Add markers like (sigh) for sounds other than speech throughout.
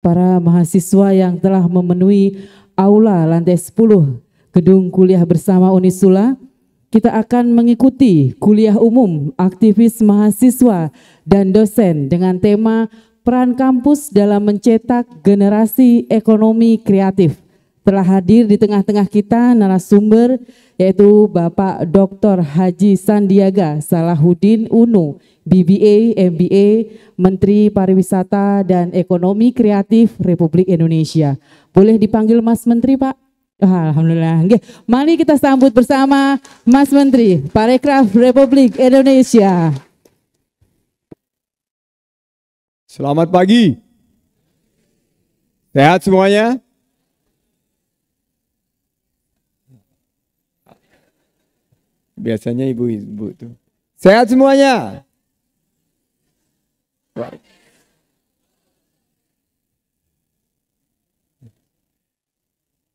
para mahasiswa yang telah memenuhi aula lantai 10 gedung kuliah bersama Unisula. Kita akan mengikuti kuliah umum aktivis mahasiswa dan dosen dengan tema peran kampus dalam mencetak generasi ekonomi kreatif telah hadir di tengah-tengah kita narasumber yaitu Bapak Dr. Haji Sandiaga Salahuddin Uno, BBA, MBA, Menteri Pariwisata dan Ekonomi Kreatif Republik Indonesia. Boleh dipanggil Mas Menteri Pak? Ah, Alhamdulillah. Oke, mari kita sambut bersama Mas Menteri Parekraf Republik Indonesia. Selamat pagi. Sehat semuanya? Biasanya ibu-ibu itu. Sehat semuanya.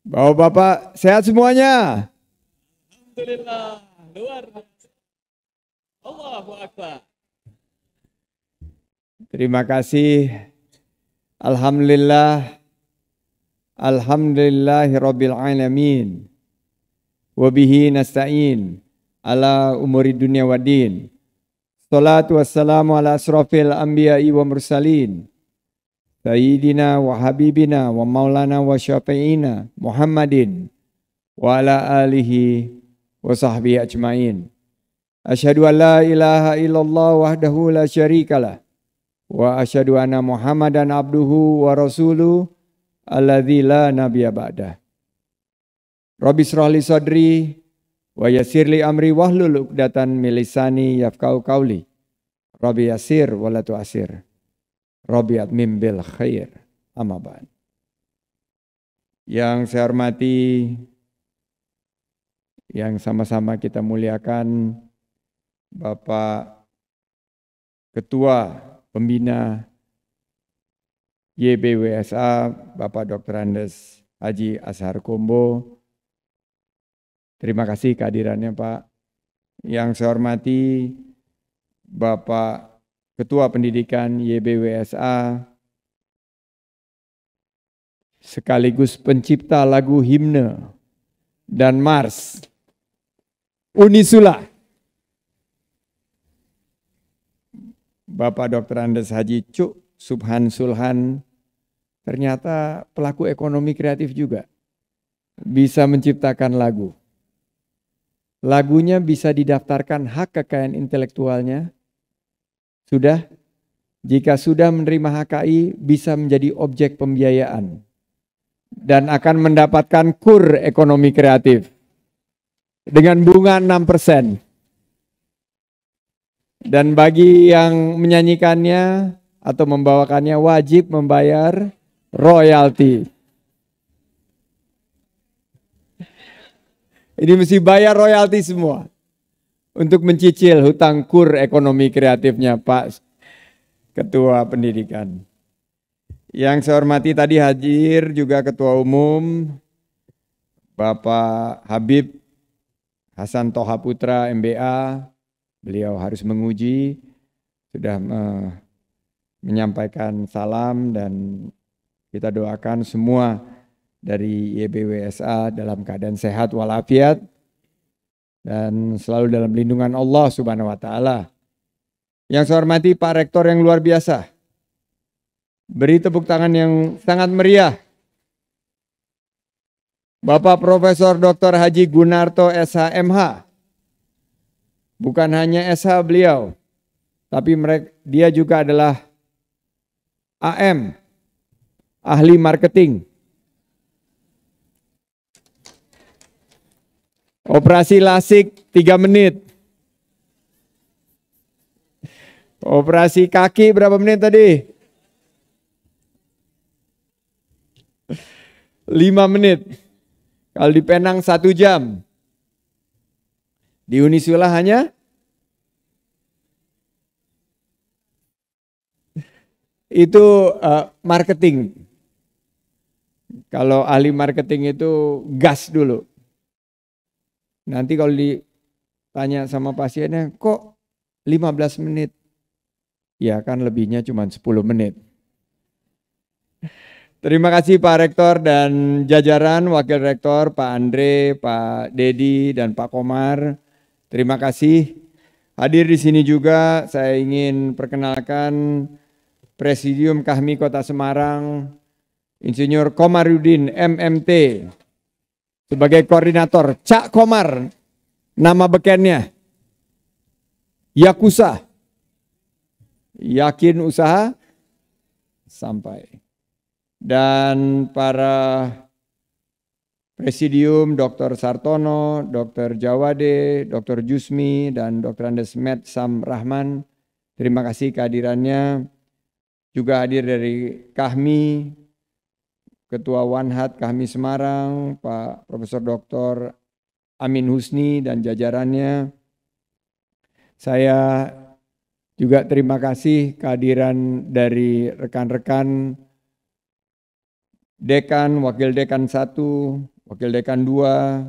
Bapak-bapak sehat semuanya. Alhamdulillah. Luar biasa. Allahu Akbar. Terima kasih. Alhamdulillah. Alhamdulillahirabbil alamin. Wa bihi nasta'in ala umuri dunia wa din. Salatu wassalamu ala asrafil anbiya'i wa mursalin. Sayyidina wa habibina wa maulana wa syafi'ina Muhammadin wa ala alihi wa sahbihi ajmain. Ashadu an la ilaha illallah wahdahu la syarikalah. Wa ashadu anna Muhammadan abduhu wa rasuluh alladzi la nabiyya ba'dah. Rabbi israh sadri Wa yasirli amri wahlul uqdatan milisani yafkau kauli. Rabbi yasir walatu asir. Rabbi atmim bil khair. Amaban. Yang saya hormati, yang sama-sama kita muliakan, Bapak Ketua Pembina YBWSA, Bapak Dr. Andes Haji Ashar Kombo, Terima kasih kehadirannya Pak. Yang saya hormati Bapak Ketua Pendidikan YBWSA, sekaligus pencipta lagu himne dan Mars, Unisula. Bapak Dr. Andes Haji Cuk Subhan Sulhan ternyata pelaku ekonomi kreatif juga bisa menciptakan lagu lagunya bisa didaftarkan hak kekayaan intelektualnya? Sudah? Jika sudah menerima HKI, bisa menjadi objek pembiayaan dan akan mendapatkan kur ekonomi kreatif dengan bunga 6%. Dan bagi yang menyanyikannya atau membawakannya wajib membayar royalti. Ini mesti bayar royalti semua untuk mencicil hutang kur ekonomi kreatifnya Pak Ketua Pendidikan. Yang saya hormati tadi hadir juga Ketua Umum Bapak Habib Hasan Toha Putra MBA. Beliau harus menguji, sudah menyampaikan salam dan kita doakan semua dari YBWSA dalam keadaan sehat walafiat dan selalu dalam lindungan Allah Subhanahu wa taala. Yang saya hormati Pak Rektor yang luar biasa. Beri tepuk tangan yang sangat meriah. Bapak Profesor Dr. Haji Gunarto SHMH. Bukan hanya SH beliau, tapi mereka dia juga adalah AM, ahli marketing Operasi lasik 3 menit. Operasi kaki berapa menit tadi? 5 menit. Kalau di Penang 1 jam. Di Unisula hanya itu uh, marketing. Kalau ahli marketing itu gas dulu. Nanti kalau ditanya sama pasiennya, kok 15 menit? Ya kan lebihnya cuma 10 menit. Terima kasih Pak Rektor dan jajaran Wakil Rektor, Pak Andre, Pak Dedi, dan Pak Komar. Terima kasih. Hadir di sini juga saya ingin perkenalkan Presidium Kahmi Kota Semarang, Insinyur Komarudin, MMT sebagai koordinator. Cak Komar, nama bekennya. Yakusa, yakin usaha sampai. Dan para Presidium Dr. Sartono, Dr. Jawade, Dr. Jusmi, dan Dr. Andes Med Sam Rahman. Terima kasih kehadirannya. Juga hadir dari Kahmi, Ketua Wanhat kami Semarang, Pak Profesor Dr. Amin Husni dan jajarannya. Saya juga terima kasih kehadiran dari rekan-rekan dekan, wakil dekan Satu wakil dekan Dua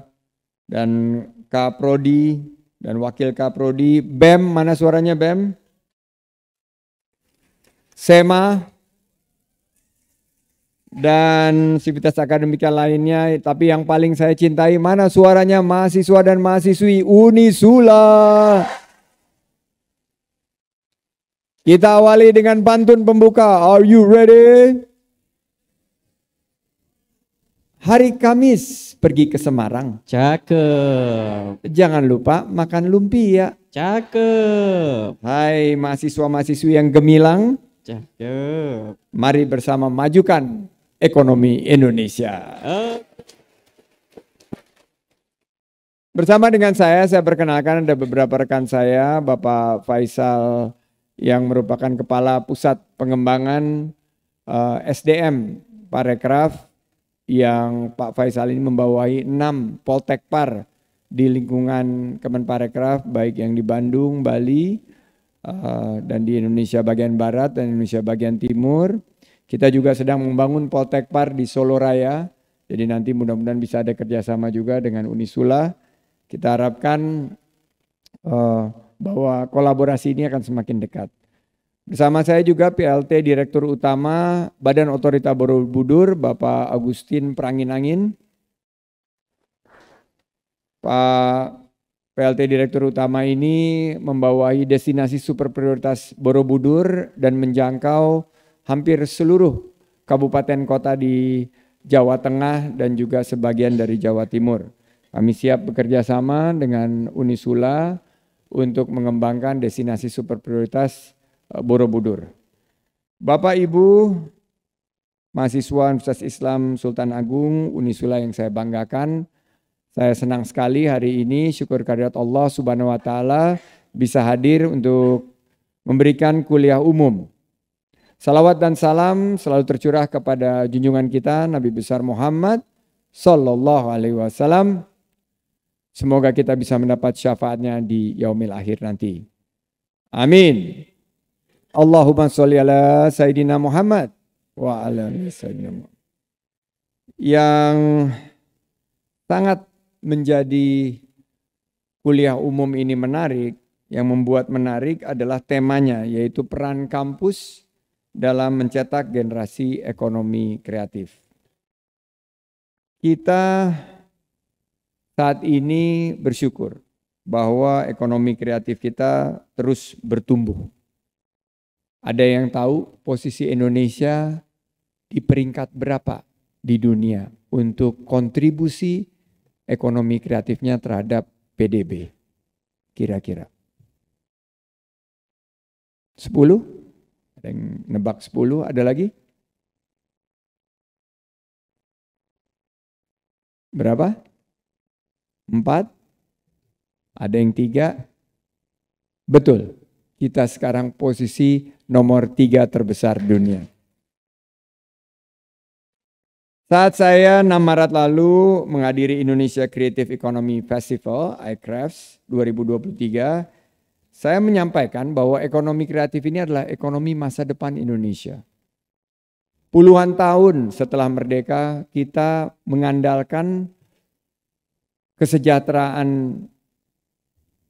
dan Kaprodi dan wakil Kaprodi. BEM, mana suaranya BEM? SEMA, dan sivitas akademika lainnya. Tapi yang paling saya cintai mana suaranya mahasiswa dan mahasiswi Unisula. Kita awali dengan pantun pembuka. Are you ready? Hari Kamis pergi ke Semarang. Cakep. Jangan lupa makan lumpia. Cakep. Hai mahasiswa-mahasiswi yang gemilang. Cakep. Mari bersama majukan ekonomi Indonesia. Bersama dengan saya, saya perkenalkan ada beberapa rekan saya, Bapak Faisal yang merupakan Kepala Pusat Pengembangan uh, eh, SDM Parekraf yang Pak Faisal ini membawahi 6 Poltekpar di lingkungan Kemenparekraf baik yang di Bandung, Bali, uh, dan di Indonesia bagian Barat dan Indonesia bagian Timur kita juga sedang membangun Poltekpar di Solo Raya. Jadi nanti mudah-mudahan bisa ada kerjasama juga dengan Unisula. Kita harapkan uh, bahwa kolaborasi ini akan semakin dekat. Bersama saya juga PLT Direktur Utama Badan Otorita Borobudur, Bapak Agustin Pranginangin. Pak PLT Direktur Utama ini membawahi destinasi super prioritas Borobudur dan menjangkau hampir seluruh kabupaten kota di Jawa Tengah dan juga sebagian dari Jawa Timur. Kami siap bekerja sama dengan Unisula untuk mengembangkan destinasi super prioritas eh, Borobudur. Bapak Ibu, mahasiswa Universitas Islam Sultan Agung, Unisula yang saya banggakan, saya senang sekali hari ini syukur kehadirat Allah Subhanahu wa taala bisa hadir untuk memberikan kuliah umum Salawat dan salam selalu tercurah kepada junjungan kita Nabi besar Muhammad Sallallahu Alaihi Wasallam. Semoga kita bisa mendapat syafaatnya di yaumil akhir nanti. Amin. Allahumma sholli ala Sayyidina Muhammad wa ala Sayyidina Muhammad. Yang sangat menjadi kuliah umum ini menarik, yang membuat menarik adalah temanya yaitu peran kampus dalam mencetak generasi ekonomi kreatif. Kita saat ini bersyukur bahwa ekonomi kreatif kita terus bertumbuh. Ada yang tahu posisi Indonesia di peringkat berapa di dunia untuk kontribusi ekonomi kreatifnya terhadap PDB? Kira-kira. 10? yang nebak 10, ada lagi? Berapa? 4? Ada yang 3? Betul. Kita sekarang posisi nomor 3 terbesar dunia. Saat saya 6 Maret lalu menghadiri Indonesia Creative Economy Festival, iCrafts 2023, saya menyampaikan bahwa ekonomi kreatif ini adalah ekonomi masa depan Indonesia. Puluhan tahun setelah merdeka, kita mengandalkan kesejahteraan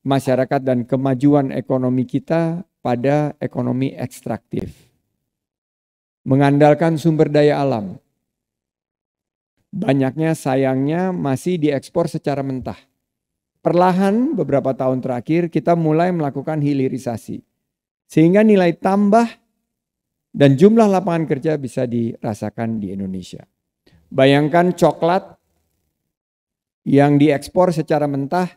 masyarakat dan kemajuan ekonomi kita pada ekonomi ekstraktif. Mengandalkan sumber daya alam. Banyaknya sayangnya masih diekspor secara mentah Perlahan beberapa tahun terakhir kita mulai melakukan hilirisasi. Sehingga nilai tambah dan jumlah lapangan kerja bisa dirasakan di Indonesia. Bayangkan coklat yang diekspor secara mentah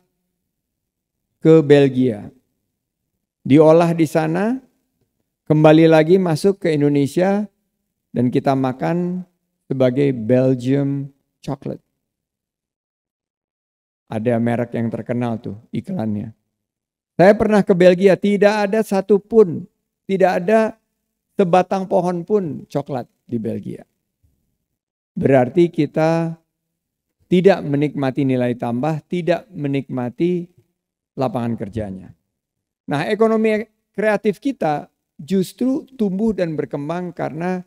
ke Belgia. Diolah di sana, kembali lagi masuk ke Indonesia dan kita makan sebagai Belgium chocolate. Ada merek yang terkenal tuh iklannya. Saya pernah ke Belgia, tidak ada satu pun, tidak ada sebatang pohon pun coklat di Belgia. Berarti kita tidak menikmati nilai tambah, tidak menikmati lapangan kerjanya. Nah, ekonomi kreatif kita justru tumbuh dan berkembang karena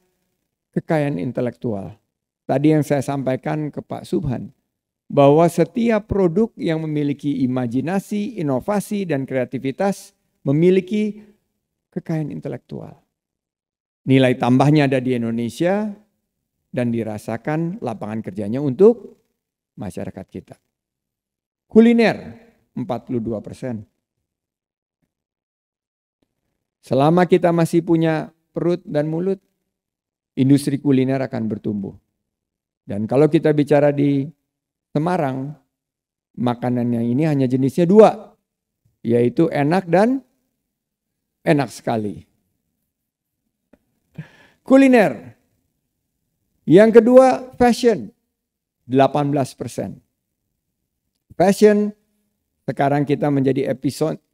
kekayaan intelektual. Tadi yang saya sampaikan ke Pak Subhan, bahwa setiap produk yang memiliki imajinasi, inovasi, dan kreativitas memiliki kekayaan intelektual. Nilai tambahnya ada di Indonesia dan dirasakan lapangan kerjanya untuk masyarakat kita. Kuliner 42 persen. Selama kita masih punya perut dan mulut, industri kuliner akan bertumbuh. Dan kalau kita bicara di Semarang, makanan yang ini hanya jenisnya dua, yaitu enak dan enak sekali. Kuliner. Yang kedua, fashion. 18 persen. Fashion, sekarang kita menjadi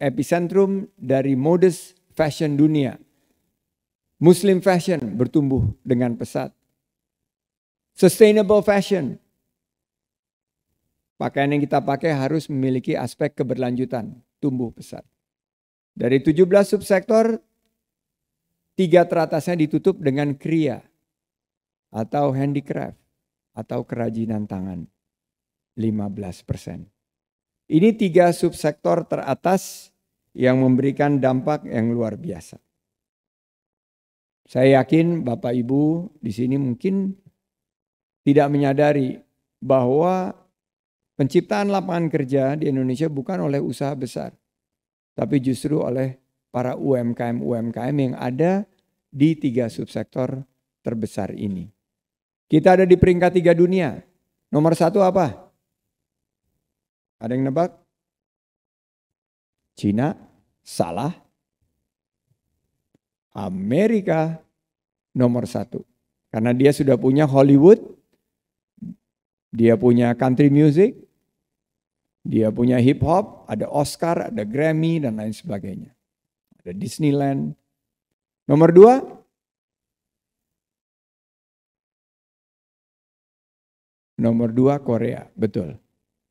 epicentrum dari modus fashion dunia. Muslim fashion bertumbuh dengan pesat. Sustainable fashion Pakaian yang kita pakai harus memiliki aspek keberlanjutan, tumbuh besar. Dari 17 subsektor, tiga teratasnya ditutup dengan kriya atau handicraft atau kerajinan tangan 15 persen. Ini tiga subsektor teratas yang memberikan dampak yang luar biasa. Saya yakin Bapak Ibu di sini mungkin tidak menyadari bahwa Penciptaan lapangan kerja di Indonesia bukan oleh usaha besar, tapi justru oleh para UMKM-UMKM yang ada di tiga subsektor terbesar ini. Kita ada di peringkat tiga dunia. Nomor satu apa? Ada yang nebak? Cina, salah. Amerika nomor satu. Karena dia sudah punya Hollywood, dia punya country music, dia punya hip hop, ada Oscar, ada Grammy, dan lain sebagainya. Ada Disneyland. Nomor dua, Nomor dua Korea, betul.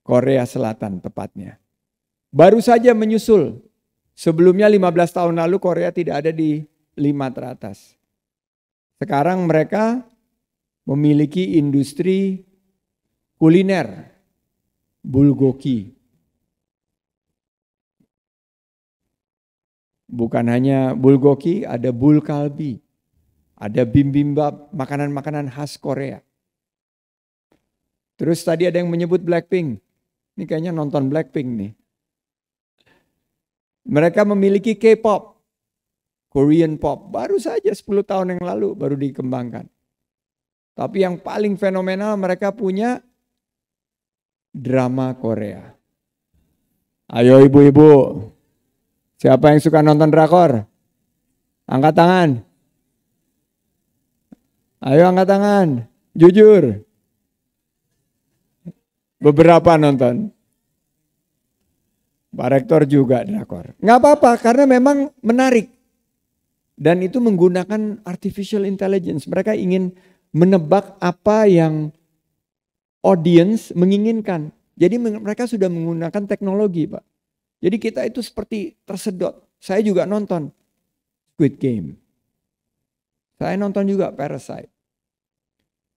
Korea Selatan tepatnya. Baru saja menyusul. Sebelumnya 15 tahun lalu Korea tidak ada di lima teratas. Sekarang mereka memiliki industri kuliner bulgoki. Bukan hanya bulgoki, ada bulkalbi. Ada bibimbap, makanan-makanan khas Korea. Terus tadi ada yang menyebut Blackpink. Ini kayaknya nonton Blackpink nih. Mereka memiliki K-pop. Korean pop. Baru saja 10 tahun yang lalu baru dikembangkan. Tapi yang paling fenomenal mereka punya drama Korea. Ayo ibu-ibu, siapa yang suka nonton drakor? Angkat tangan. Ayo angkat tangan, jujur. Beberapa nonton. Pak Rektor juga drakor. Nggak apa-apa karena memang menarik. Dan itu menggunakan artificial intelligence. Mereka ingin menebak apa yang audience menginginkan. Jadi mereka sudah menggunakan teknologi, Pak. Jadi kita itu seperti tersedot. Saya juga nonton Squid Game. Saya nonton juga Parasite.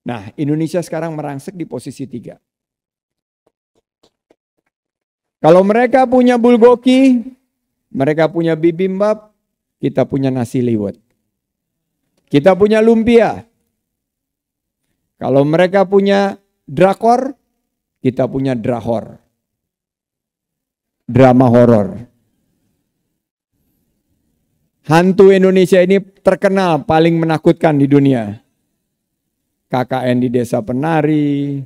Nah, Indonesia sekarang merangsek di posisi tiga. Kalau mereka punya bulgogi, mereka punya bibimbap, kita punya nasi liwet. Kita punya lumpia. Kalau mereka punya drakor, kita punya drahor. Drama horor. Hantu Indonesia ini terkenal paling menakutkan di dunia. KKN di Desa Penari,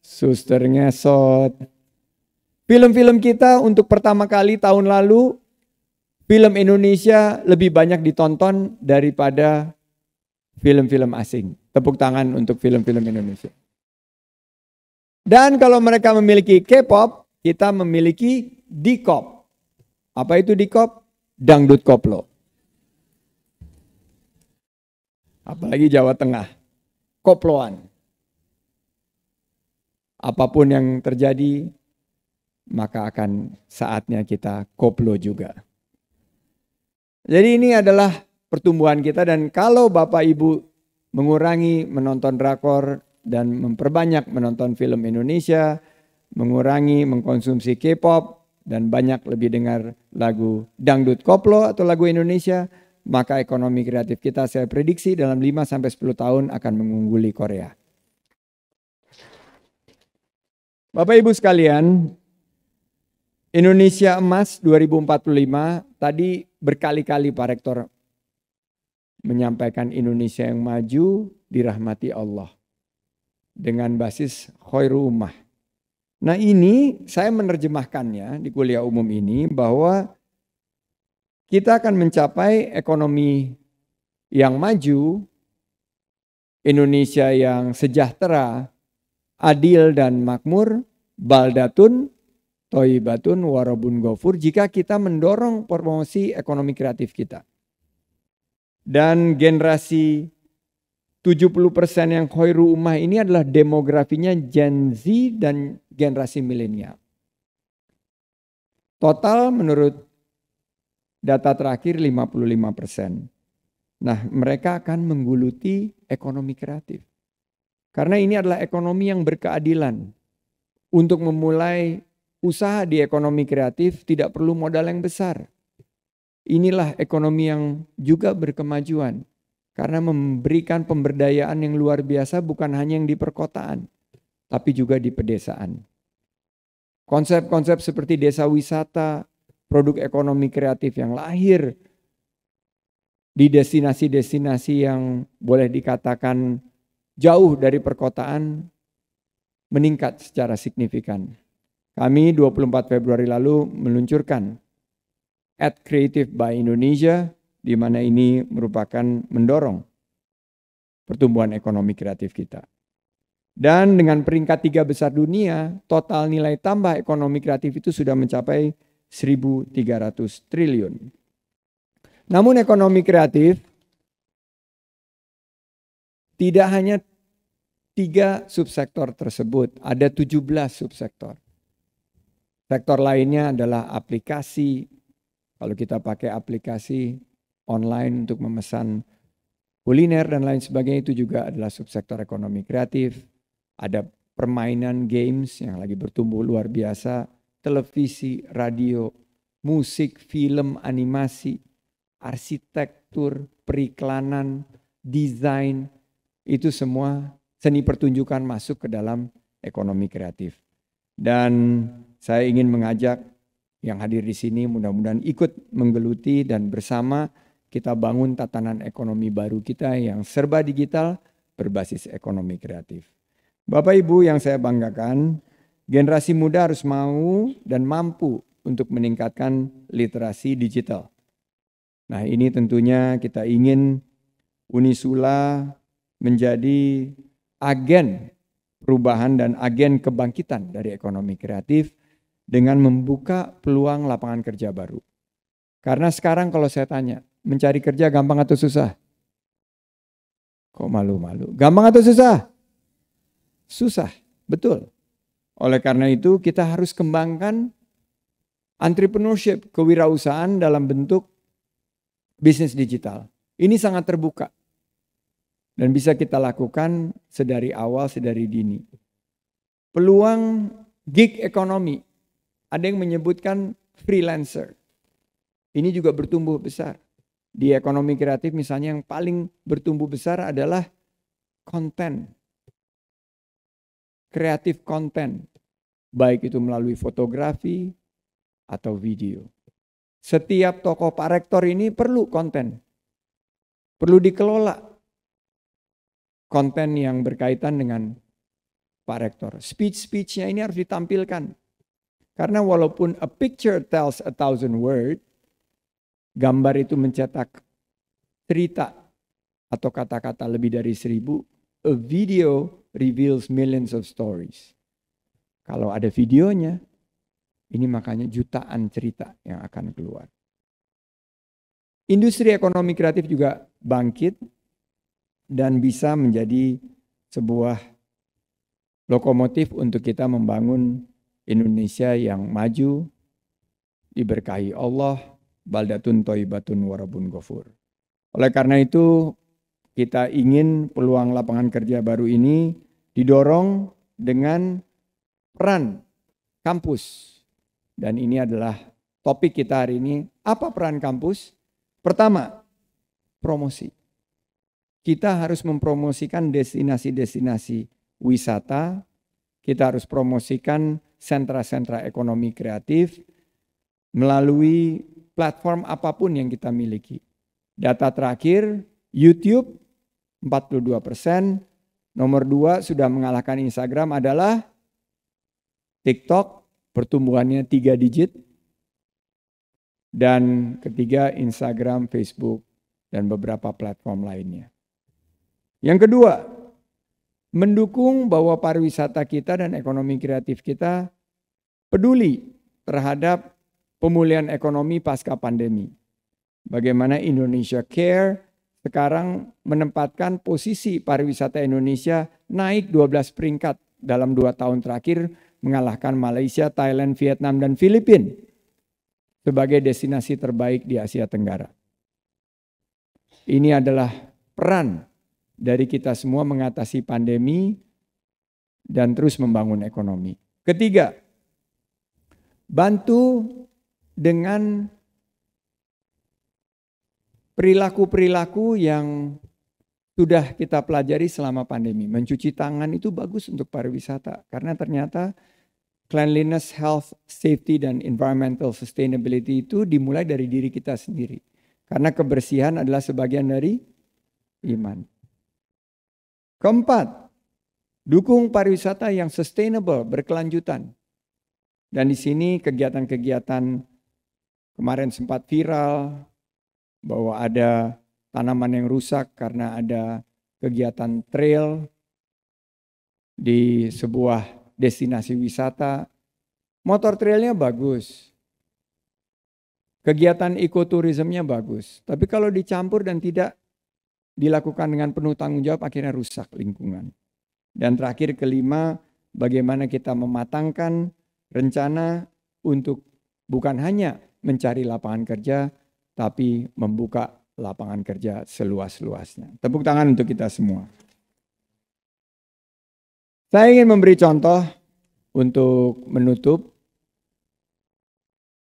Suster Ngesot. Film-film kita untuk pertama kali tahun lalu, film Indonesia lebih banyak ditonton daripada film-film asing. Tepuk tangan untuk film-film Indonesia. Dan kalau mereka memiliki K-pop, kita memiliki D-pop. Apa itu D-pop? Dangdut koplo. Apalagi Jawa Tengah. Koploan. Apapun yang terjadi, maka akan saatnya kita koplo juga. Jadi ini adalah pertumbuhan kita dan kalau Bapak Ibu mengurangi menonton drakor dan memperbanyak menonton film Indonesia, mengurangi mengkonsumsi K-pop dan banyak lebih dengar lagu dangdut koplo atau lagu Indonesia, maka ekonomi kreatif kita saya prediksi dalam 5 sampai 10 tahun akan mengungguli Korea. Bapak Ibu sekalian, Indonesia Emas 2045 tadi berkali-kali Pak Rektor menyampaikan Indonesia yang maju dirahmati Allah dengan basis khairu ummah. Nah ini saya menerjemahkannya di kuliah umum ini bahwa kita akan mencapai ekonomi yang maju, Indonesia yang sejahtera, adil dan makmur, baldatun, toibatun, warabun gofur jika kita mendorong promosi ekonomi kreatif kita dan generasi 70% yang khairu ummah ini adalah demografinya Gen Z dan generasi milenial. Total menurut data terakhir 55%. Nah, mereka akan mengguluti ekonomi kreatif. Karena ini adalah ekonomi yang berkeadilan. Untuk memulai usaha di ekonomi kreatif tidak perlu modal yang besar. Inilah ekonomi yang juga berkemajuan karena memberikan pemberdayaan yang luar biasa bukan hanya yang di perkotaan tapi juga di pedesaan. Konsep-konsep seperti desa wisata, produk ekonomi kreatif yang lahir di destinasi-destinasi yang boleh dikatakan jauh dari perkotaan meningkat secara signifikan. Kami 24 Februari lalu meluncurkan at Creative by Indonesia, di mana ini merupakan mendorong pertumbuhan ekonomi kreatif kita. Dan dengan peringkat tiga besar dunia, total nilai tambah ekonomi kreatif itu sudah mencapai 1.300 triliun. Namun ekonomi kreatif tidak hanya tiga subsektor tersebut, ada 17 subsektor. Sektor lainnya adalah aplikasi, kalau kita pakai aplikasi online untuk memesan kuliner dan lain sebagainya itu juga adalah subsektor ekonomi kreatif. Ada permainan games yang lagi bertumbuh luar biasa, televisi, radio, musik, film, animasi, arsitektur, periklanan, desain, itu semua seni pertunjukan masuk ke dalam ekonomi kreatif. Dan saya ingin mengajak yang hadir di sini mudah-mudahan ikut menggeluti dan bersama kita bangun tatanan ekonomi baru kita yang serba digital berbasis ekonomi kreatif. Bapak Ibu yang saya banggakan, generasi muda harus mau dan mampu untuk meningkatkan literasi digital. Nah, ini tentunya kita ingin Unisula menjadi agen perubahan dan agen kebangkitan dari ekonomi kreatif dengan membuka peluang lapangan kerja baru. Karena sekarang kalau saya tanya, mencari kerja gampang atau susah? Kok malu-malu? Gampang atau susah? Susah, betul. Oleh karena itu kita harus kembangkan entrepreneurship, kewirausahaan dalam bentuk bisnis digital. Ini sangat terbuka dan bisa kita lakukan sedari awal, sedari dini. Peluang gig ekonomi ada yang menyebutkan freelancer. Ini juga bertumbuh besar. Di ekonomi kreatif misalnya yang paling bertumbuh besar adalah konten. Kreatif konten. Baik itu melalui fotografi atau video. Setiap tokoh Pak Rektor ini perlu konten. Perlu dikelola. Konten yang berkaitan dengan Pak Rektor. Speech-speechnya ini harus ditampilkan karena walaupun a picture tells a thousand words, gambar itu mencetak cerita atau kata-kata lebih dari seribu, a video reveals millions of stories. Kalau ada videonya, ini makanya jutaan cerita yang akan keluar. Industri ekonomi kreatif juga bangkit dan bisa menjadi sebuah lokomotif untuk kita membangun Indonesia yang maju, diberkahi Allah, baldatun toibatun warabun gofur. Oleh karena itu, kita ingin peluang lapangan kerja baru ini didorong dengan peran kampus. Dan ini adalah topik kita hari ini. Apa peran kampus? Pertama, promosi. Kita harus mempromosikan destinasi-destinasi wisata. Kita harus promosikan sentra-sentra ekonomi kreatif melalui platform apapun yang kita miliki. Data terakhir, YouTube 42 persen, nomor dua sudah mengalahkan Instagram adalah TikTok, pertumbuhannya tiga digit, dan ketiga Instagram, Facebook, dan beberapa platform lainnya. Yang kedua, mendukung bahwa pariwisata kita dan ekonomi kreatif kita peduli terhadap pemulihan ekonomi pasca pandemi. Bagaimana Indonesia Care sekarang menempatkan posisi pariwisata Indonesia naik 12 peringkat dalam dua tahun terakhir mengalahkan Malaysia, Thailand, Vietnam, dan Filipina sebagai destinasi terbaik di Asia Tenggara. Ini adalah peran dari kita semua mengatasi pandemi dan terus membangun ekonomi. Ketiga, bantu dengan perilaku-perilaku yang sudah kita pelajari selama pandemi. Mencuci tangan itu bagus untuk pariwisata karena ternyata cleanliness, health, safety, dan environmental sustainability itu dimulai dari diri kita sendiri. Karena kebersihan adalah sebagian dari iman. Keempat, dukung pariwisata yang sustainable, berkelanjutan. Dan di sini kegiatan-kegiatan kemarin sempat viral bahwa ada tanaman yang rusak karena ada kegiatan trail di sebuah destinasi wisata. Motor trailnya bagus. Kegiatan ekoturismnya bagus. Tapi kalau dicampur dan tidak dilakukan dengan penuh tanggung jawab akhirnya rusak lingkungan. Dan terakhir kelima, bagaimana kita mematangkan rencana untuk bukan hanya mencari lapangan kerja, tapi membuka lapangan kerja seluas-luasnya. Tepuk tangan untuk kita semua. Saya ingin memberi contoh untuk menutup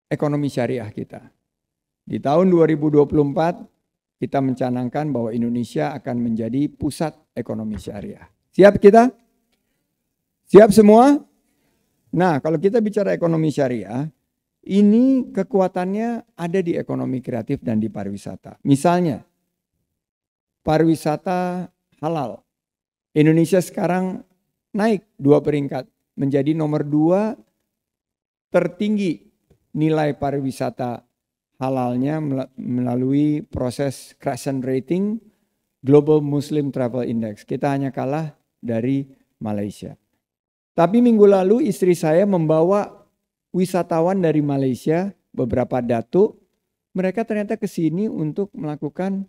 ekonomi syariah kita. Di tahun 2024, kita mencanangkan bahwa Indonesia akan menjadi pusat ekonomi syariah. Siap kita? Siap semua? Nah, kalau kita bicara ekonomi syariah, ini kekuatannya ada di ekonomi kreatif dan di pariwisata. Misalnya, pariwisata halal. Indonesia sekarang naik dua peringkat menjadi nomor dua tertinggi nilai pariwisata halalnya melalui proses crescent rating Global Muslim Travel Index. Kita hanya kalah dari Malaysia. Tapi minggu lalu istri saya membawa wisatawan dari Malaysia, beberapa datu. Mereka ternyata ke sini untuk melakukan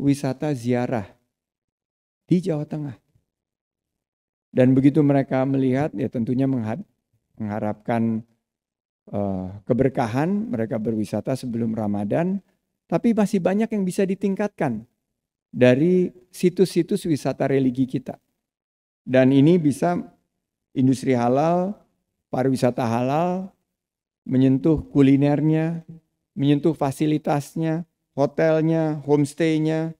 wisata ziarah di Jawa Tengah. Dan begitu mereka melihat, ya tentunya mengharapkan Eh, keberkahan, mereka berwisata sebelum Ramadan, tapi masih banyak yang bisa ditingkatkan dari situs-situs wisata religi kita. Dan ini bisa industri halal, pariwisata halal, menyentuh kulinernya, menyentuh fasilitasnya, hotelnya, homestaynya,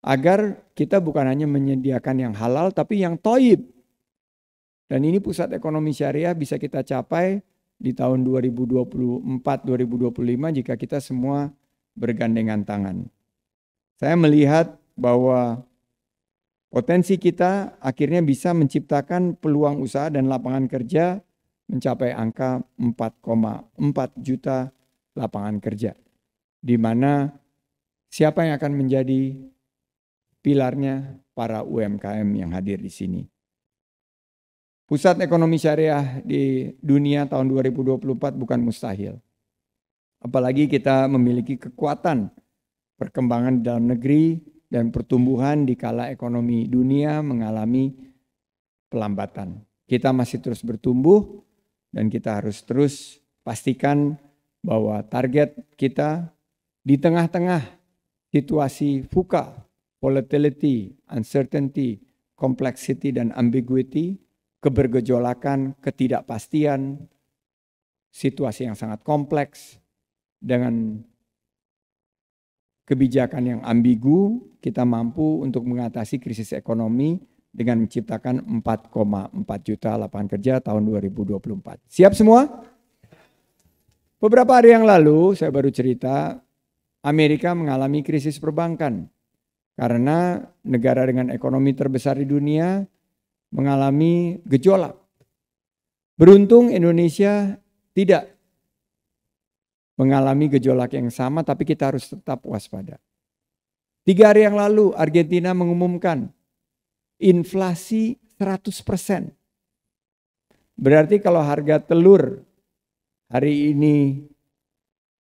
agar kita bukan hanya menyediakan yang halal tapi yang toib. Dan ini pusat ekonomi syariah bisa kita capai di tahun 2024-2025 jika kita semua bergandengan tangan. Saya melihat bahwa potensi kita akhirnya bisa menciptakan peluang usaha dan lapangan kerja mencapai angka 4,4 juta lapangan kerja. Di mana siapa yang akan menjadi pilarnya para UMKM yang hadir di sini pusat ekonomi syariah di dunia tahun 2024 bukan mustahil. Apalagi kita memiliki kekuatan perkembangan dalam negeri dan pertumbuhan di kala ekonomi dunia mengalami pelambatan. Kita masih terus bertumbuh dan kita harus terus pastikan bahwa target kita di tengah-tengah situasi fuka, volatility, uncertainty, complexity dan ambiguity kebergejolakan, ketidakpastian, situasi yang sangat kompleks dengan kebijakan yang ambigu, kita mampu untuk mengatasi krisis ekonomi dengan menciptakan 4,4 juta lapangan kerja tahun 2024. Siap semua? Beberapa hari yang lalu saya baru cerita Amerika mengalami krisis perbankan karena negara dengan ekonomi terbesar di dunia mengalami gejolak. Beruntung Indonesia tidak mengalami gejolak yang sama, tapi kita harus tetap waspada. Tiga hari yang lalu Argentina mengumumkan inflasi 100%. Berarti kalau harga telur hari ini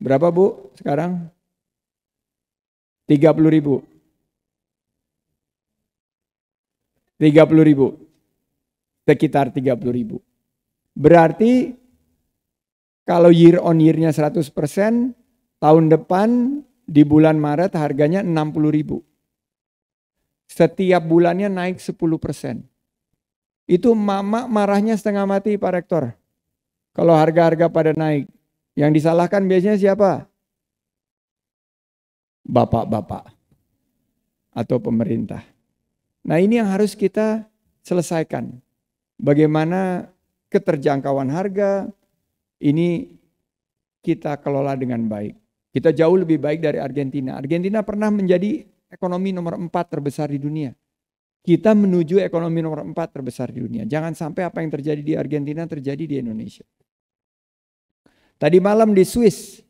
berapa Bu sekarang? 30 ribu. 30 ribu sekitar 30 ribu. Berarti kalau year on year-nya persen tahun depan di bulan Maret harganya 60 ribu. Setiap bulannya naik 10%. Itu mama marahnya setengah mati Pak Rektor. Kalau harga-harga pada naik. Yang disalahkan biasanya siapa? Bapak-bapak atau pemerintah. Nah ini yang harus kita selesaikan bagaimana keterjangkauan harga ini kita kelola dengan baik. Kita jauh lebih baik dari Argentina. Argentina pernah menjadi ekonomi nomor empat terbesar di dunia. Kita menuju ekonomi nomor empat terbesar di dunia. Jangan sampai apa yang terjadi di Argentina terjadi di Indonesia. Tadi malam di Swiss,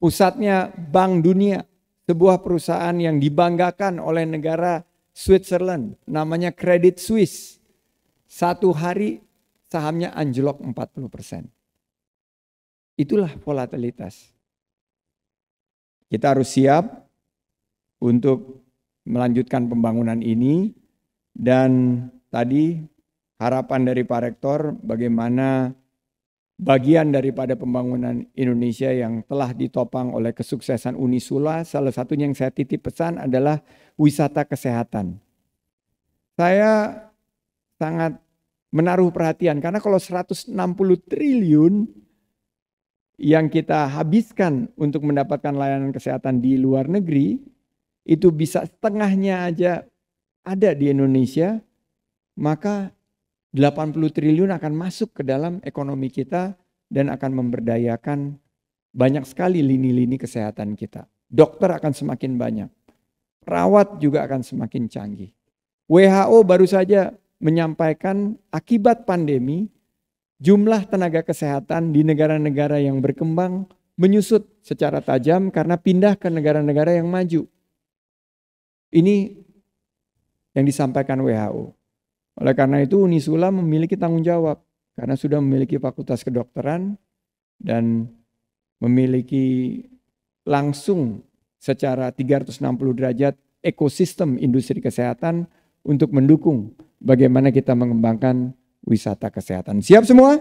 pusatnya Bank Dunia, sebuah perusahaan yang dibanggakan oleh negara Switzerland, namanya Credit Suisse satu hari sahamnya anjlok 40 persen. Itulah volatilitas. Kita harus siap untuk melanjutkan pembangunan ini dan tadi harapan dari Pak Rektor bagaimana bagian daripada pembangunan Indonesia yang telah ditopang oleh kesuksesan Unisula salah satunya yang saya titip pesan adalah wisata kesehatan. Saya sangat menaruh perhatian. Karena kalau 160 triliun yang kita habiskan untuk mendapatkan layanan kesehatan di luar negeri, itu bisa setengahnya aja ada di Indonesia, maka 80 triliun akan masuk ke dalam ekonomi kita dan akan memberdayakan banyak sekali lini-lini kesehatan kita. Dokter akan semakin banyak. Perawat juga akan semakin canggih. WHO baru saja menyampaikan akibat pandemi jumlah tenaga kesehatan di negara-negara yang berkembang menyusut secara tajam karena pindah ke negara-negara yang maju. Ini yang disampaikan WHO. Oleh karena itu Unisula memiliki tanggung jawab karena sudah memiliki fakultas kedokteran dan memiliki langsung secara 360 derajat ekosistem industri kesehatan untuk mendukung bagaimana kita mengembangkan wisata kesehatan. Siap semua?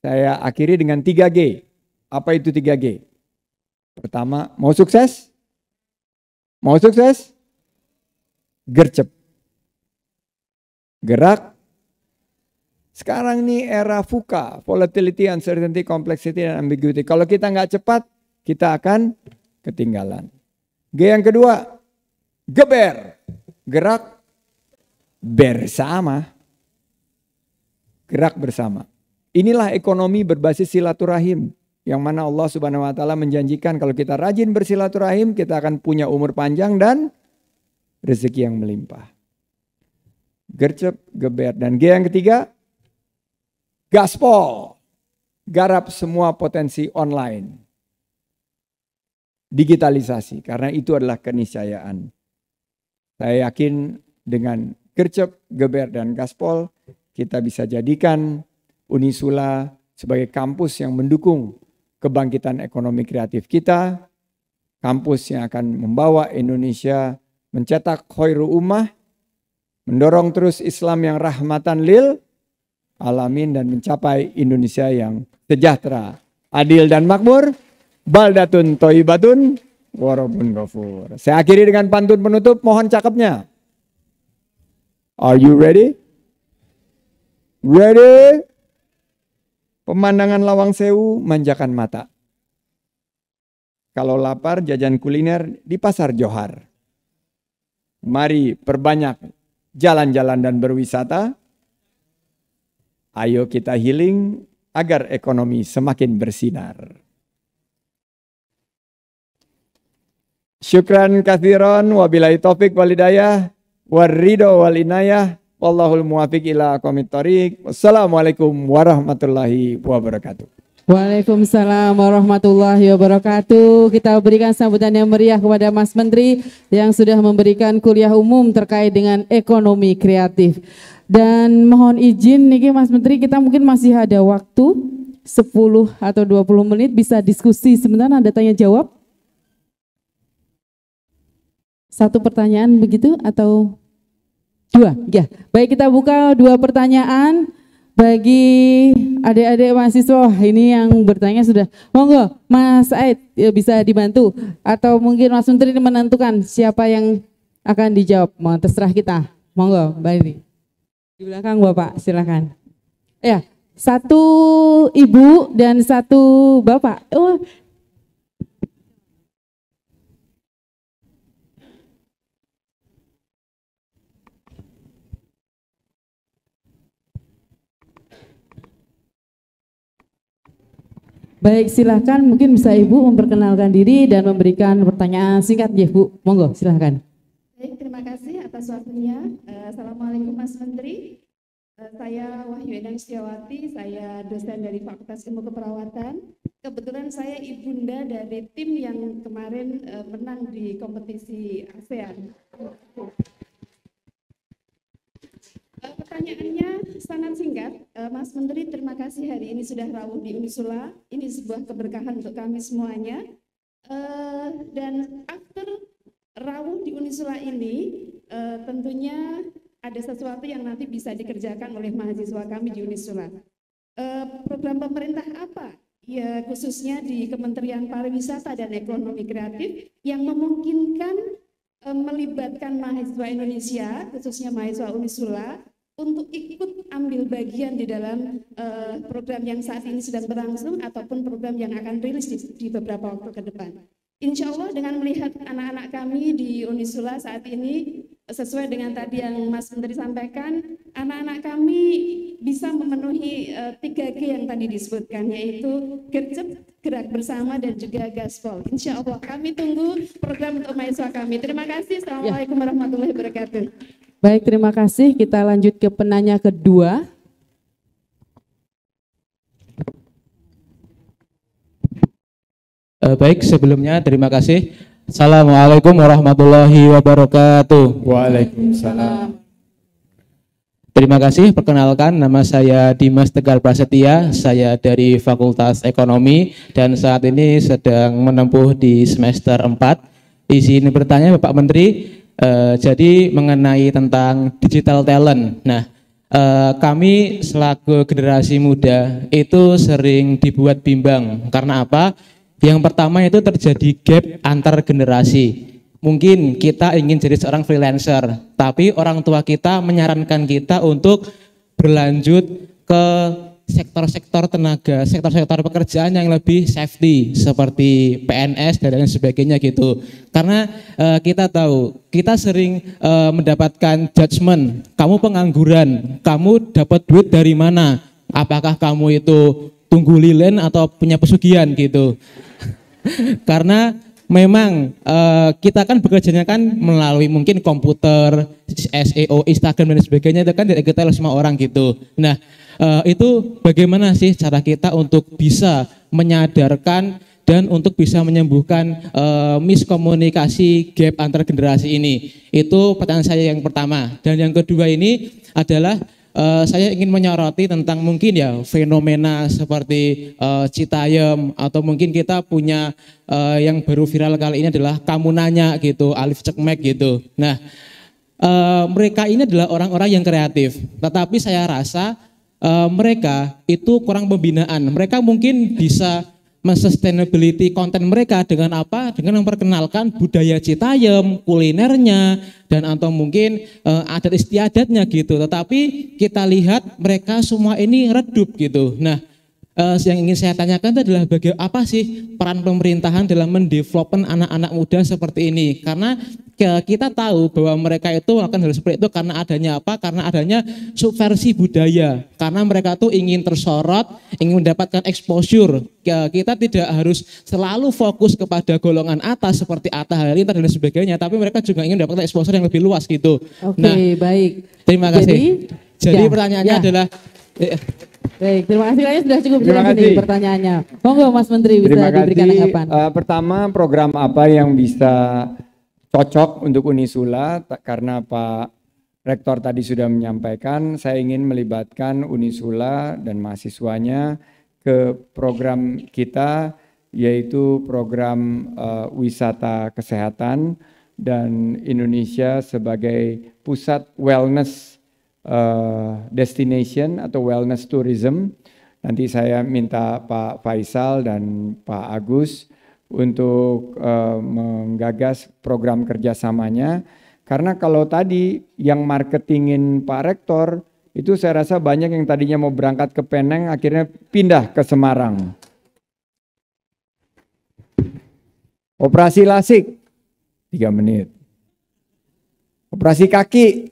Saya akhiri dengan 3G. Apa itu 3G? Pertama, mau sukses? Mau sukses? Gercep. Gerak. Sekarang ini era VUCA, volatility, uncertainty, complexity, dan ambiguity. Kalau kita nggak cepat, kita akan ketinggalan. G yang kedua, geber. Gerak, bersama. Gerak bersama. Inilah ekonomi berbasis silaturahim yang mana Allah Subhanahu wa taala menjanjikan kalau kita rajin bersilaturahim kita akan punya umur panjang dan rezeki yang melimpah. Gercep, geber dan G yang ketiga gaspol. Garap semua potensi online. Digitalisasi karena itu adalah keniscayaan. Saya yakin dengan Gercep, Geber, dan Gaspol, kita bisa jadikan Unisula sebagai kampus yang mendukung kebangkitan ekonomi kreatif kita, kampus yang akan membawa Indonesia mencetak khairu ummah, mendorong terus Islam yang rahmatan lil alamin dan mencapai Indonesia yang sejahtera, adil dan makmur, baldatun toibatun, warobun gafur. Saya akhiri dengan pantun penutup, mohon cakepnya. Are you ready? Ready? Pemandangan Lawang Sewu manjakan mata. Kalau lapar, jajan kuliner di Pasar Johar. Mari perbanyak jalan-jalan dan berwisata. Ayo kita healing agar ekonomi semakin bersinar. Syukran kathiron, wabillahi taufik walidayah warido wal inayah wallahul muwafiq ila aqwamit thoriq Wassalamualaikum warahmatullahi wabarakatuh. Waalaikumsalam warahmatullahi wabarakatuh. Kita berikan sambutan yang meriah kepada Mas Menteri yang sudah memberikan kuliah umum terkait dengan ekonomi kreatif. Dan mohon izin nih Mas Menteri kita mungkin masih ada waktu 10 atau 20 menit bisa diskusi sebentar ada tanya jawab satu pertanyaan begitu atau dua? Ya, baik kita buka dua pertanyaan bagi adik-adik mahasiswa ini yang bertanya sudah monggo Mas Aid ya bisa dibantu atau mungkin Mas Menteri menentukan siapa yang akan dijawab mau terserah kita monggo Mbak ini di belakang Bapak silakan ya satu ibu dan satu bapak oh Baik, silahkan mungkin bisa Ibu memperkenalkan diri dan memberikan pertanyaan singkat ya Bu. Monggo, silahkan. Baik, terima kasih atas waktunya. Eh, Assalamualaikum Mas Menteri. Eh, saya Wahyu Enang Setiawati, saya dosen dari Fakultas Ilmu Keperawatan. Kebetulan saya ibunda dari tim yang kemarin eh, menang di kompetisi ASEAN. Eh, pertanyaannya sangat singkat, eh, Mas Menteri terima kasih hari ini sudah rawuh di Unisula. Ini sebuah keberkahan untuk kami semuanya. Eh, dan after rawuh di Unisula ini, tentunya ada sesuatu yang nanti bisa dikerjakan oleh mahasiswa kami di Unisula. Program pemerintah apa ya khususnya di Kementerian Pariwisata dan Ekonomi Kreatif yang memungkinkan melibatkan mahasiswa Indonesia khususnya mahasiswa Unisula untuk ikut ambil bagian di dalam uh, program yang saat ini sedang berlangsung ataupun program yang akan rilis di, di beberapa waktu ke depan. Insya Allah dengan melihat anak-anak kami di Unisula saat ini sesuai dengan tadi yang Mas Menteri sampaikan, anak-anak kami bisa memenuhi uh, eh, 3G yang tadi disebutkan yaitu gercep, gerak bersama dan juga gaspol. Insya Allah kami tunggu program untuk mahasiswa kami. Terima kasih. Ya. Assalamualaikum warahmatullahi wabarakatuh. Baik, terima kasih. Kita lanjut ke penanya kedua. Eh, baik, sebelumnya terima kasih. Assalamualaikum warahmatullahi wabarakatuh. Waalaikumsalam. Terima kasih, perkenalkan nama saya Dimas Tegar Prasetya, saya dari Fakultas Ekonomi dan saat ini sedang menempuh di semester 4. Izin bertanya Bapak Menteri, Eh, jadi mengenai tentang digital talent. Nah, uh, kami selaku generasi muda itu sering dibuat bimbang karena apa? Yang pertama itu terjadi gap antar generasi. Mungkin kita ingin jadi seorang freelancer, tapi orang tua kita menyarankan kita untuk berlanjut ke sektor-sektor tenaga, sektor-sektor pekerjaan yang lebih safety seperti PNS dan lain sebagainya gitu. Karena e, kita tahu kita sering e, mendapatkan judgement, kamu pengangguran, kamu dapat duit dari mana? Apakah kamu itu tunggu lilin atau punya pesugihan gitu? (laughs) Karena memang uh, kita kan bekerjanya kan melalui mungkin komputer, SEO, Instagram dan sebagainya itu kan tidak kita semua orang gitu. Nah, uh, itu bagaimana sih cara kita untuk bisa menyadarkan dan untuk bisa menyembuhkan uh, miskomunikasi gap antar generasi ini. Itu pertanyaan saya yang pertama. Dan yang kedua ini adalah uh, saya ingin menyoroti tentang mungkin ya fenomena seperti uh, eh, Citayem atau mungkin kita punya uh, yang baru viral kali ini adalah kamu nanya gitu, Alif Cekmek gitu. Nah, uh, mereka ini adalah orang-orang yang kreatif, tetapi saya rasa uh, mereka itu kurang pembinaan. Mereka mungkin bisa mensustainability konten mereka dengan apa? Dengan memperkenalkan budaya Citayam, kulinernya, dan atau mungkin uh, adat istiadatnya gitu. Tetapi kita lihat mereka semua ini redup gitu. Nah, uh, yang ingin saya tanyakan adalah bagi apa sih peran pemerintahan dalam mendevelopkan anak-anak muda seperti ini? Karena ya, kita tahu bahwa mereka itu akan harus seperti itu karena adanya apa? Karena adanya subversi budaya. Karena mereka tuh ingin tersorot, ingin mendapatkan exposure. Ya, kita tidak harus selalu fokus kepada golongan atas seperti Atta ini dan sebagainya, tapi mereka juga ingin mendapatkan exposure yang lebih luas gitu. Oke, nah, baik. Terima kasih. Jadi, Jadi ya, pertanyaannya ya. adalah eh, Baik, terima kasih banyak sudah cukup terima jelas ini pertanyaannya. Monggo Mas Menteri bisa terima kasih. diberikan tanggapan. Uh, pertama, program apa yang bisa cocok untuk Unisula karena Pak Rektor tadi sudah menyampaikan saya ingin melibatkan Unisula dan mahasiswanya ke program kita yaitu program uh, wisata kesehatan dan Indonesia sebagai pusat wellness Eh, destination atau wellness tourism. Nanti saya minta Pak Faisal dan Pak Agus untuk uh, menggagas program kerjasamanya. Karena kalau tadi yang marketingin Pak Rektor itu saya rasa banyak yang tadinya mau berangkat ke Penang akhirnya pindah ke Semarang. Operasi lasik 3 menit. Operasi kaki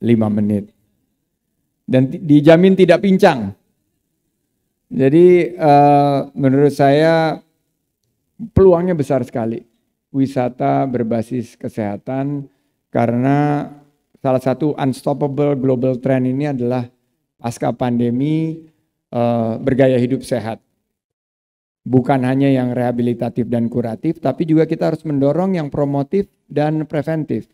5 menit dan dijamin tidak pincang. Jadi uh, menurut saya peluangnya besar sekali wisata berbasis kesehatan karena salah satu unstoppable global trend ini adalah pasca pandemi uh, bergaya hidup sehat. Bukan hanya yang rehabilitatif dan kuratif, tapi juga kita harus mendorong yang promotif dan preventif.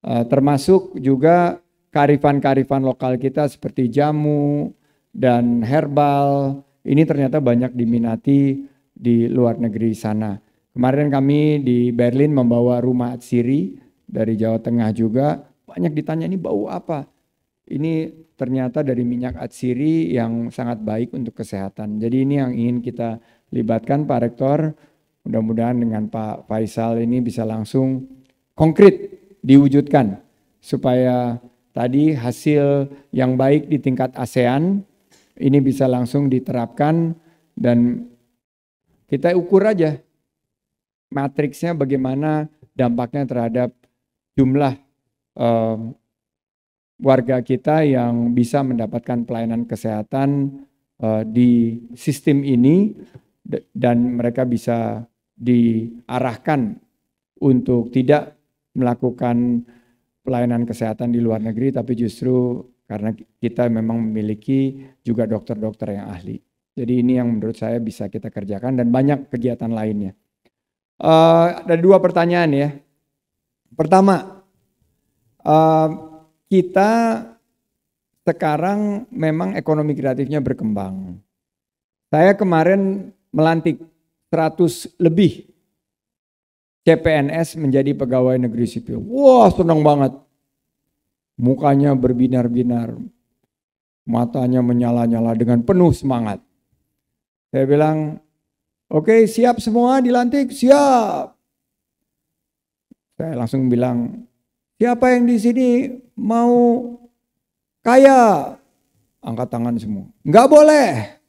Uh, termasuk juga Karifan-karifan lokal kita seperti jamu dan herbal ini ternyata banyak diminati di luar negeri sana. Kemarin kami di Berlin membawa rumah atsiri dari Jawa Tengah juga banyak ditanya ini bau apa? Ini ternyata dari minyak atsiri yang sangat baik untuk kesehatan. Jadi ini yang ingin kita libatkan Pak Rektor. Mudah-mudahan dengan Pak Faisal ini bisa langsung konkret diwujudkan supaya Tadi hasil yang baik di tingkat ASEAN ini bisa langsung diterapkan dan kita ukur aja matriksnya bagaimana dampaknya terhadap jumlah uh, warga kita yang bisa mendapatkan pelayanan kesehatan uh, di sistem ini dan mereka bisa diarahkan untuk tidak melakukan pelayanan kesehatan di luar negeri, tapi justru karena kita memang memiliki juga dokter-dokter yang ahli. Jadi ini yang menurut saya bisa kita kerjakan dan banyak kegiatan lainnya. Uh, ada dua pertanyaan ya. Pertama, uh, kita sekarang memang ekonomi kreatifnya berkembang. Saya kemarin melantik 100 lebih CPNS menjadi pegawai negeri sipil. Wah senang banget. Mukanya berbinar-binar. Matanya menyala-nyala dengan penuh semangat. Saya bilang, oke okay, siap semua dilantik, siap. Saya langsung bilang, siapa yang di sini mau kaya? Angkat tangan semua. Enggak boleh.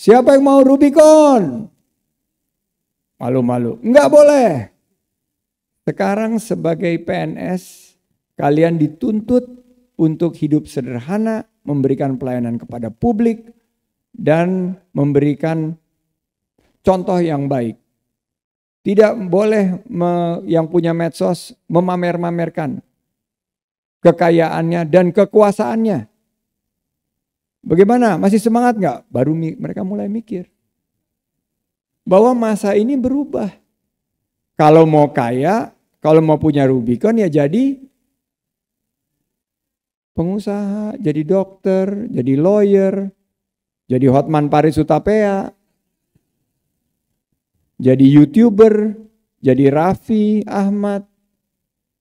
Siapa yang mau Rubicon? malu-malu. Enggak boleh. Sekarang sebagai PNS, kalian dituntut untuk hidup sederhana, memberikan pelayanan kepada publik, dan memberikan contoh yang baik. Tidak boleh me, yang punya medsos memamer-mamerkan kekayaannya dan kekuasaannya. Bagaimana? Masih semangat nggak? Baru mereka mulai mikir bahwa masa ini berubah. Kalau mau kaya, kalau mau punya Rubicon ya jadi pengusaha, jadi dokter, jadi lawyer, jadi Hotman Paris Utapea, jadi YouTuber, jadi Raffi Ahmad.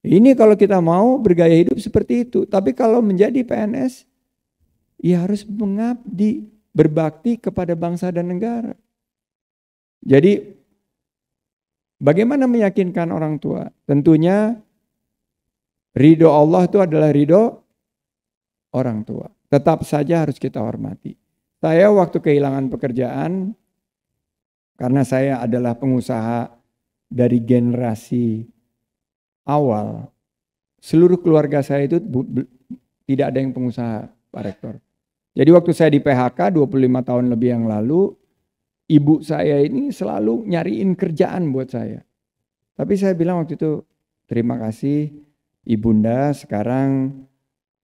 Ini kalau kita mau bergaya hidup seperti itu. Tapi kalau menjadi PNS, ya harus mengabdi, berbakti kepada bangsa dan negara. Jadi bagaimana meyakinkan orang tua? Tentunya ridho Allah itu adalah ridho orang tua. Tetap saja harus kita hormati. Saya waktu kehilangan pekerjaan, karena saya adalah pengusaha dari generasi awal, seluruh keluarga saya itu tidak ada yang pengusaha, Pak Rektor. Jadi waktu saya di PHK 25 tahun lebih yang lalu, ibu saya ini selalu nyariin kerjaan buat saya. Tapi saya bilang waktu itu, terima kasih ibunda sekarang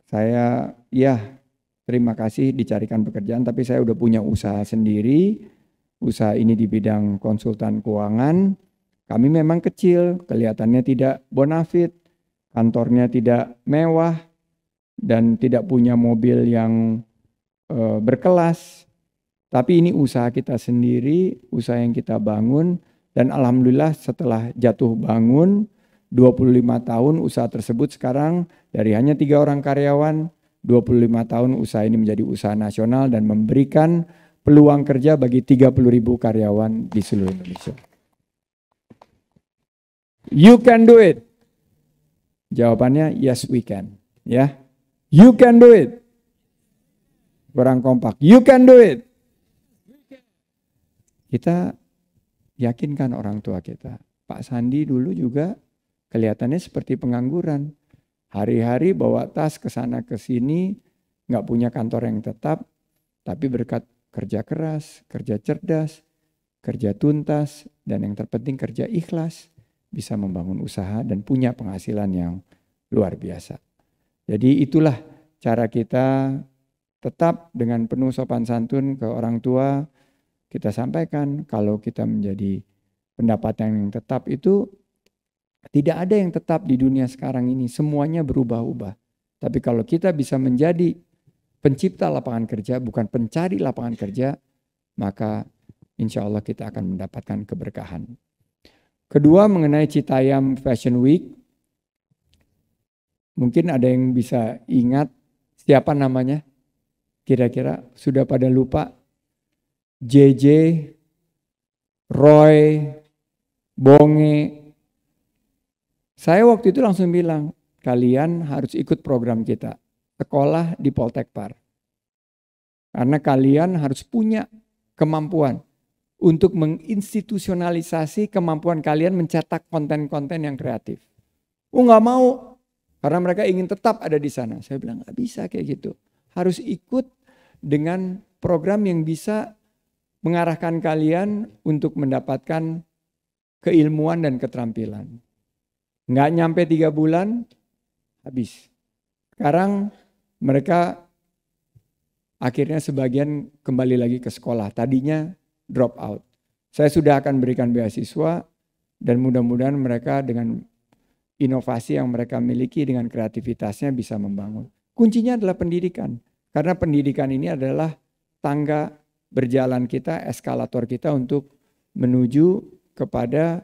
saya ya terima kasih dicarikan pekerjaan tapi saya udah punya usaha sendiri. Usaha ini di bidang konsultan keuangan. Kami memang kecil, kelihatannya tidak bonafit, kantornya tidak mewah dan tidak punya mobil yang e, berkelas tapi ini usaha kita sendiri, usaha yang kita bangun dan alhamdulillah setelah jatuh bangun 25 tahun usaha tersebut sekarang dari hanya tiga orang karyawan 25 tahun usaha ini menjadi usaha nasional dan memberikan peluang kerja bagi 30 ribu karyawan di seluruh Indonesia. You can do it. Jawabannya yes we can. Ya, yeah. you can do it. Kurang kompak. You can do it. Kita yakinkan orang tua kita. Pak Sandi dulu juga kelihatannya seperti pengangguran. Hari-hari bawa tas ke sana ke sini, nggak punya kantor yang tetap, tapi berkat kerja keras, kerja cerdas, kerja tuntas, dan yang terpenting kerja ikhlas, bisa membangun usaha dan punya penghasilan yang luar biasa. Jadi itulah cara kita tetap dengan penuh sopan santun ke orang tua, kita sampaikan kalau kita menjadi pendapatan yang tetap itu tidak ada yang tetap di dunia sekarang ini, semuanya berubah-ubah. Tapi kalau kita bisa menjadi pencipta lapangan kerja, bukan pencari lapangan kerja, maka insya Allah kita akan mendapatkan keberkahan. Kedua mengenai Citayam Fashion Week, mungkin ada yang bisa ingat siapa namanya, kira-kira sudah pada lupa JJ, Roy, Bonge. Saya waktu itu langsung bilang, kalian harus ikut program kita. Sekolah di Poltekpar. Karena kalian harus punya kemampuan untuk menginstitusionalisasi kemampuan kalian mencetak konten-konten yang kreatif. Oh nggak mau, karena mereka ingin tetap ada di sana. Saya bilang nggak bisa kayak gitu. Harus ikut dengan program yang bisa mengarahkan kalian untuk mendapatkan keilmuan dan keterampilan. Nggak nyampe tiga bulan, habis. Sekarang mereka akhirnya sebagian kembali lagi ke sekolah. Tadinya drop out. Saya sudah akan berikan beasiswa dan mudah-mudahan mereka dengan inovasi yang mereka miliki dengan kreativitasnya bisa membangun. Kuncinya adalah pendidikan. Karena pendidikan ini adalah tangga berjalan kita, eskalator kita untuk menuju kepada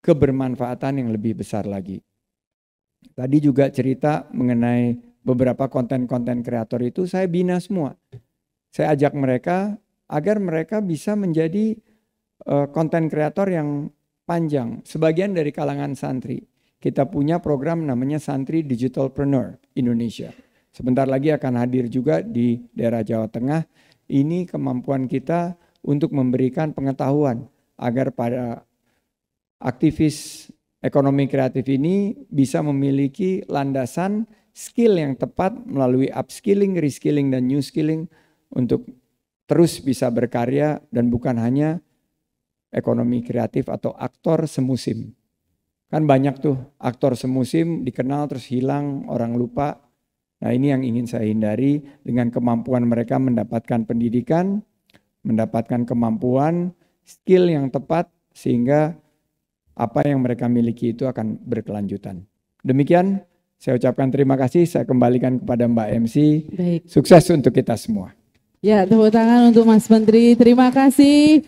kebermanfaatan yang lebih besar lagi. Tadi juga cerita mengenai beberapa konten-konten kreator itu saya bina semua. Saya ajak mereka agar mereka bisa menjadi eh, konten uh, kreator yang panjang. Sebagian dari kalangan santri. Kita punya program namanya Santri Digitalpreneur Indonesia. Sebentar lagi akan hadir juga di daerah Jawa Tengah ini kemampuan kita untuk memberikan pengetahuan agar para aktivis ekonomi kreatif ini bisa memiliki landasan skill yang tepat melalui upskilling, reskilling, dan new skilling untuk terus bisa berkarya dan bukan hanya ekonomi kreatif atau aktor semusim. Kan banyak tuh aktor semusim dikenal terus hilang, orang lupa. Nah ini yang ingin saya hindari dengan kemampuan mereka mendapatkan pendidikan, mendapatkan kemampuan, skill yang tepat sehingga apa yang mereka miliki itu akan berkelanjutan. Demikian saya ucapkan terima kasih, saya kembalikan kepada Mbak MC. Baik. Sukses untuk kita semua. Ya, tepuk tangan untuk Mas Menteri. Terima kasih.